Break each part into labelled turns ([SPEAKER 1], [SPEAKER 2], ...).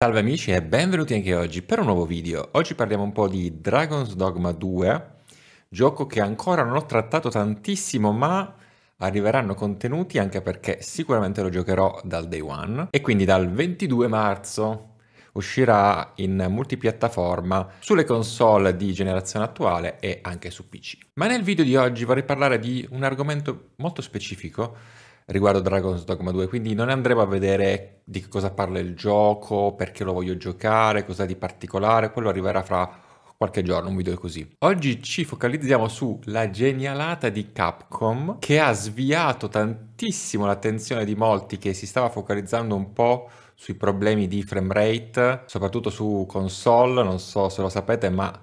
[SPEAKER 1] Salve amici e benvenuti anche oggi per un nuovo video. Oggi parliamo un po' di Dragon's Dogma 2, gioco che ancora non ho trattato tantissimo ma arriveranno contenuti anche perché sicuramente lo giocherò dal day one e quindi dal 22 marzo uscirà in multipiattaforma sulle console di generazione attuale e anche su PC. Ma nel video di oggi vorrei parlare di un argomento molto specifico riguardo Dragon's Dogma 2, quindi non andremo a vedere di cosa parla il gioco, perché lo voglio giocare, cosa di particolare, quello arriverà fra qualche giorno, un video così. Oggi ci focalizziamo sulla genialata di Capcom che ha sviato tantissimo l'attenzione di molti che si stava focalizzando un po' sui problemi di frame rate, soprattutto su console, non so se lo sapete, ma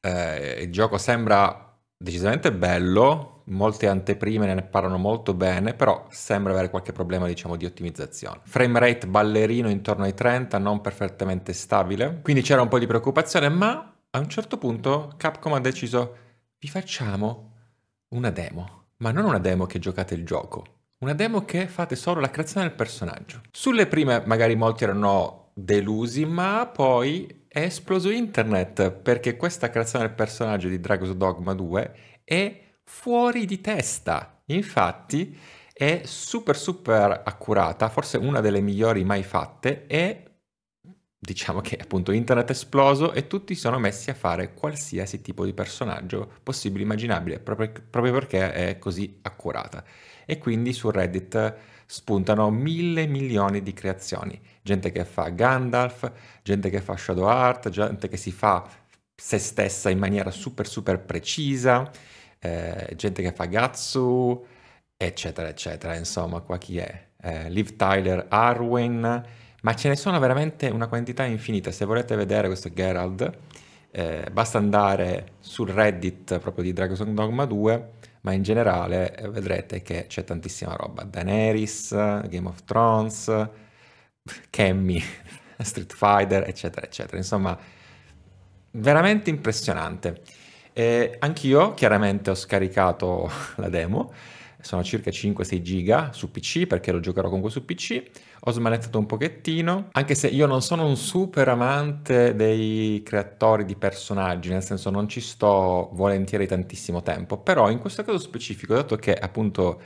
[SPEAKER 1] eh, il gioco sembra decisamente bello, molte anteprime ne parlano molto bene, però sembra avere qualche problema diciamo di ottimizzazione. Frame rate ballerino intorno ai 30, non perfettamente stabile, quindi c'era un po' di preoccupazione, ma a un certo punto Capcom ha deciso vi facciamo una demo, ma non una demo che giocate il gioco, una demo che fate solo la creazione del personaggio. Sulle prime magari molti erano delusi, ma poi è esploso internet perché questa creazione del personaggio di Dragon's Dogma 2 è fuori di testa. Infatti è super super accurata, forse una delle migliori mai fatte e diciamo che appunto internet è esploso e tutti sono messi a fare qualsiasi tipo di personaggio possibile e immaginabile, proprio, proprio, perché è così accurata. E quindi su Reddit spuntano mille milioni di creazioni, gente che fa Gandalf, gente che fa Shadow Art, gente che si fa se stessa in maniera super super precisa, eh, gente che fa Gatsu, eccetera eccetera, insomma qua chi è? Eh, Liv Tyler Arwen, ma ce ne sono veramente una quantità infinita. Se volete vedere questo Gerald, eh, basta andare sul Reddit proprio di Dragon's Dogma 2, ma in generale eh, vedrete che c'è tantissima roba. Daenerys, Game of Thrones, Cammy, Street Fighter, eccetera, eccetera. Insomma, veramente impressionante. Eh, anch'io chiaramente ho scaricato la demo sono circa 5-6 giga su PC perché lo giocherò comunque su PC. Ho smanettato un pochettino, anche se io non sono un super amante dei creatori di personaggi, nel senso non ci sto volentieri tantissimo tempo, però in questo caso specifico, dato che appunto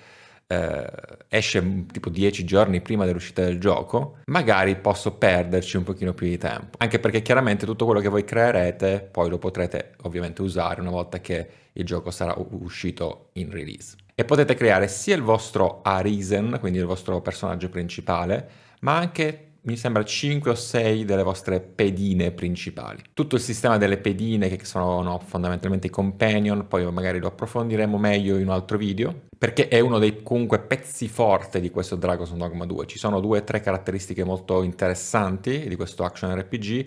[SPEAKER 1] eh, esce tipo 10 giorni prima dell'uscita del gioco, magari posso perderci un pochino più di tempo. Anche perché chiaramente tutto quello che voi creerete poi lo potrete ovviamente usare una volta che il gioco sarà uscito in release e potete creare sia il vostro Arisen, quindi il vostro personaggio principale, ma anche mi sembra 5 o 6 delle vostre pedine principali. Tutto il sistema delle pedine che sono no, fondamentalmente i companion, poi magari lo approfondiremo meglio in un altro video, perché è uno dei comunque pezzi forti di questo Dragon's Dogma 2. Ci sono due o tre caratteristiche molto interessanti di questo action RPG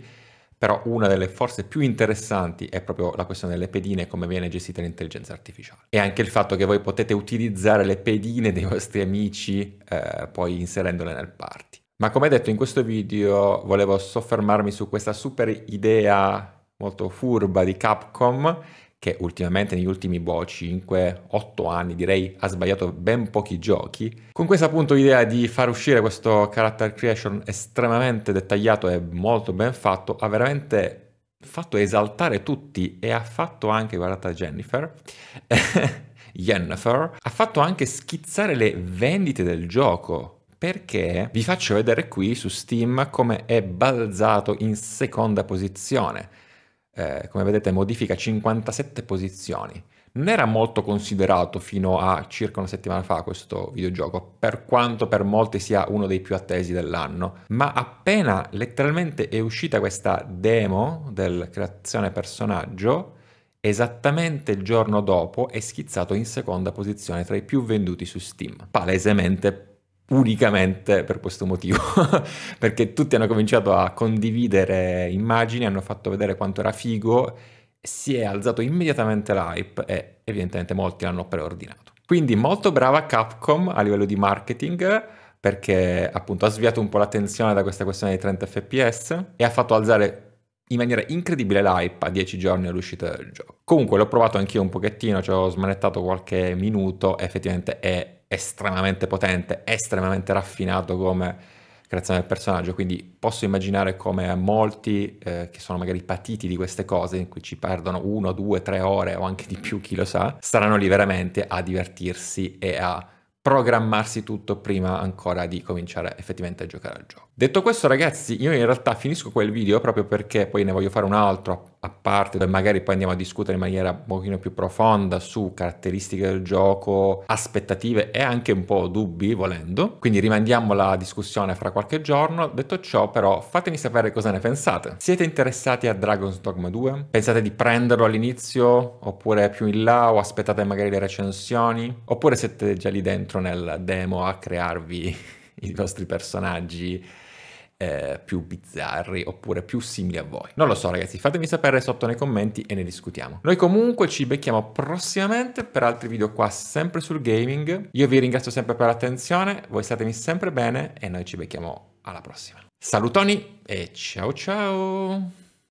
[SPEAKER 1] però una delle forze più interessanti è proprio la questione delle pedine e come viene gestita l'intelligenza artificiale. E anche il fatto che voi potete utilizzare le pedine dei vostri amici eh, poi inserendole nel party. Ma come detto in questo video volevo soffermarmi su questa super idea molto furba di Capcom che ultimamente negli ultimi boh 5-8 anni direi ha sbagliato ben pochi giochi. Con questa appunto idea di far uscire questo character creation estremamente dettagliato e molto ben fatto ha veramente fatto esaltare tutti e ha fatto anche, guardate Jennifer, Jennifer, ha fatto anche schizzare le vendite del gioco perché vi faccio vedere qui su Steam come è balzato in seconda posizione eh, come vedete modifica 57 posizioni. Non era molto considerato fino a circa una settimana fa questo videogioco, per quanto per molti sia uno dei più attesi dell'anno, ma appena letteralmente è uscita questa demo del creazione personaggio, esattamente il giorno dopo è schizzato in seconda posizione tra i più venduti su Steam, palesemente unicamente per questo motivo, perché tutti hanno cominciato a condividere immagini, hanno fatto vedere quanto era figo, si è alzato immediatamente l'hype e evidentemente molti l'hanno preordinato. Quindi molto brava Capcom a livello di marketing perché appunto ha sviato un po' l'attenzione da questa questione dei 30 fps e ha fatto alzare in maniera incredibile l'hype a 10 giorni all'uscita del gioco. Comunque l'ho provato anch'io un pochettino, ci cioè ho smanettato qualche minuto effettivamente è estremamente potente, estremamente raffinato come creazione del personaggio, quindi posso immaginare come molti eh, che sono magari patiti di queste cose, in cui ci perdono uno, due, tre ore o anche di più, chi lo sa, staranno lì veramente a divertirsi e a programmarsi tutto prima ancora di cominciare effettivamente a giocare al gioco. Detto questo ragazzi, io in realtà finisco quel video proprio perché poi ne voglio fare un altro a parte, dove magari poi andiamo a discutere in maniera un pochino più profonda su caratteristiche del gioco, aspettative e anche un po' dubbi, volendo. Quindi rimandiamo la discussione fra qualche giorno. Detto ciò, però, fatemi sapere cosa ne pensate. Siete interessati a Dragon's Dogma 2? Pensate di prenderlo all'inizio, oppure più in là, o aspettate magari le recensioni? Oppure siete già lì dentro nel demo a crearvi i vostri personaggi eh, più bizzarri oppure più simili a voi. Non lo so ragazzi, fatemi sapere sotto nei commenti e ne discutiamo. Noi comunque ci becchiamo prossimamente per altri video qua sempre sul gaming. Io vi ringrazio sempre per l'attenzione, voi statemi sempre bene e noi ci becchiamo alla prossima. Salutoni e ciao ciao!